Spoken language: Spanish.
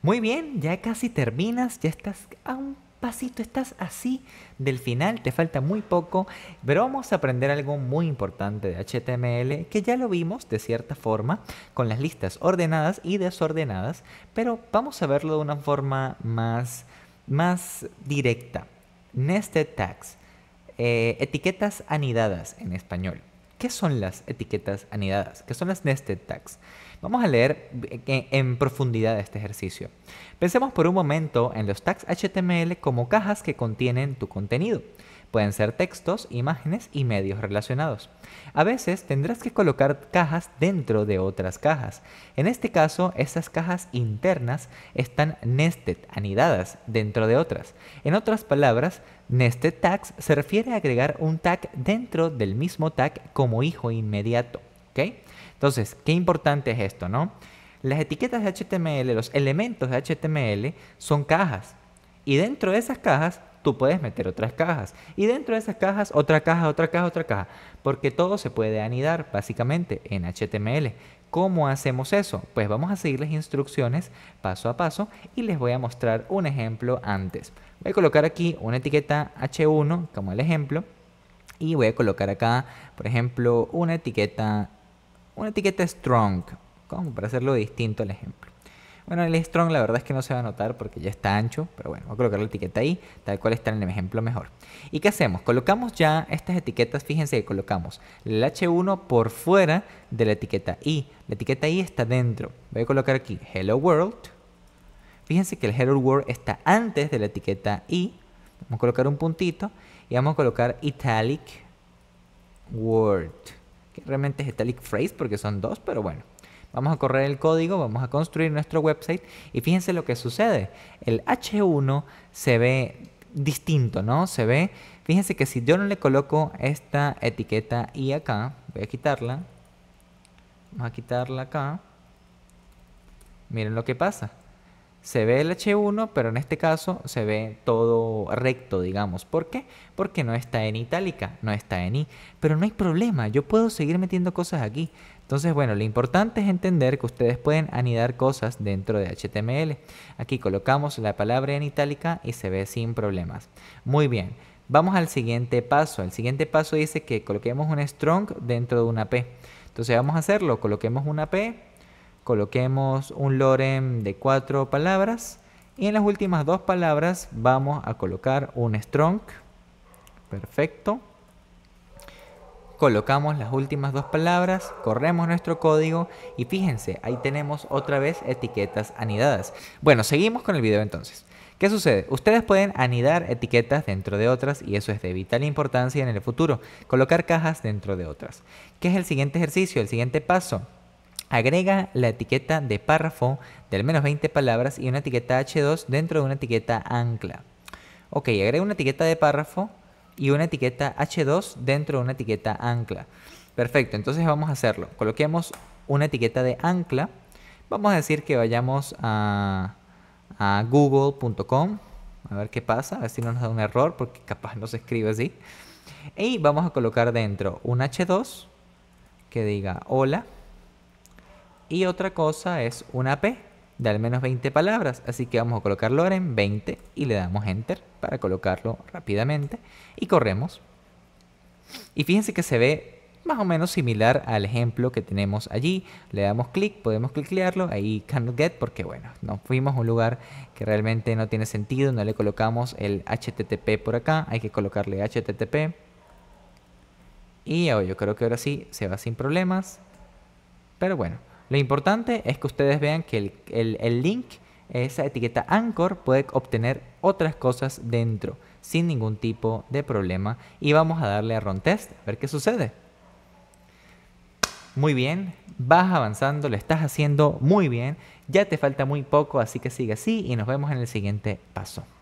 Muy bien, ya casi terminas, ya estás a un pasito, estás así del final, te falta muy poco, pero vamos a aprender algo muy importante de HTML que ya lo vimos de cierta forma con las listas ordenadas y desordenadas, pero vamos a verlo de una forma más, más directa. Nested tags, eh, etiquetas anidadas en español. ¿Qué son las etiquetas anidadas? ¿Qué son las nested tags? Vamos a leer en profundidad este ejercicio. Pensemos por un momento en los tags HTML como cajas que contienen tu contenido. Pueden ser textos, imágenes y medios relacionados. A veces tendrás que colocar cajas dentro de otras cajas. En este caso, esas cajas internas están nested, anidadas, dentro de otras. En otras palabras, nested tags se refiere a agregar un tag dentro del mismo tag como hijo inmediato. Entonces, qué importante es esto, ¿no? Las etiquetas de HTML, los elementos de HTML son cajas. Y dentro de esas cajas puedes meter otras cajas. Y dentro de esas cajas, otra caja, otra caja, otra caja. Porque todo se puede anidar básicamente en HTML. ¿Cómo hacemos eso? Pues vamos a seguir las instrucciones paso a paso y les voy a mostrar un ejemplo antes. Voy a colocar aquí una etiqueta H1 como el ejemplo y voy a colocar acá, por ejemplo, una etiqueta una etiqueta strong, como para hacerlo distinto al ejemplo. Bueno, el strong la verdad es que no se va a notar porque ya está ancho, pero bueno, voy a colocar la etiqueta i, tal cual está en el ejemplo mejor. ¿Y qué hacemos? Colocamos ya estas etiquetas, fíjense que colocamos el H1 por fuera de la etiqueta I. La etiqueta I está dentro. Voy a colocar aquí Hello World. Fíjense que el Hello World está antes de la etiqueta I. Vamos a colocar un puntito y vamos a colocar Italic world, Que realmente es Italic Phrase porque son dos, pero bueno. Vamos a correr el código, vamos a construir nuestro website y fíjense lo que sucede. El H1 se ve distinto, ¿no? Se ve, fíjense que si yo no le coloco esta etiqueta I acá, voy a quitarla, vamos a quitarla acá, miren lo que pasa se ve el H1, pero en este caso se ve todo recto, digamos. ¿Por qué? Porque no está en itálica, no está en I. Pero no hay problema, yo puedo seguir metiendo cosas aquí. Entonces, bueno, lo importante es entender que ustedes pueden anidar cosas dentro de HTML. Aquí colocamos la palabra en itálica y se ve sin problemas. Muy bien, vamos al siguiente paso. El siguiente paso dice que coloquemos un strong dentro de una P. Entonces vamos a hacerlo, coloquemos una P, coloquemos un lorem de cuatro palabras y en las últimas dos palabras vamos a colocar un strong. Perfecto. Colocamos las últimas dos palabras, corremos nuestro código y fíjense, ahí tenemos otra vez etiquetas anidadas. Bueno, seguimos con el video entonces. ¿Qué sucede? Ustedes pueden anidar etiquetas dentro de otras y eso es de vital importancia en el futuro, colocar cajas dentro de otras. ¿Qué es el siguiente ejercicio, el siguiente paso? Agrega la etiqueta de párrafo de al menos 20 palabras y una etiqueta H2 dentro de una etiqueta ancla. Ok, agrega una etiqueta de párrafo y una etiqueta H2 dentro de una etiqueta ancla. Perfecto, entonces vamos a hacerlo. Coloquemos una etiqueta de ancla. Vamos a decir que vayamos a, a google.com. A ver qué pasa, a ver si no nos da un error porque capaz no se escribe así. Y vamos a colocar dentro un H2 que diga hola y otra cosa es una P de al menos 20 palabras, así que vamos a colocarlo ahora en 20 y le damos enter para colocarlo rápidamente y corremos. Y fíjense que se ve más o menos similar al ejemplo que tenemos allí. Le damos clic, podemos cliclearlo, ahí cannot get porque bueno, nos fuimos a un lugar que realmente no tiene sentido, no le colocamos el http por acá, hay que colocarle http. Y yo creo que ahora sí se va sin problemas. Pero bueno, lo importante es que ustedes vean que el, link, esa etiqueta Anchor, puede obtener otras cosas dentro sin ningún tipo de problema. Y vamos a darle a Run Test a ver qué sucede. Muy bien, vas avanzando, lo estás haciendo muy bien. Ya te falta muy poco, así que sigue así y nos vemos en el siguiente paso.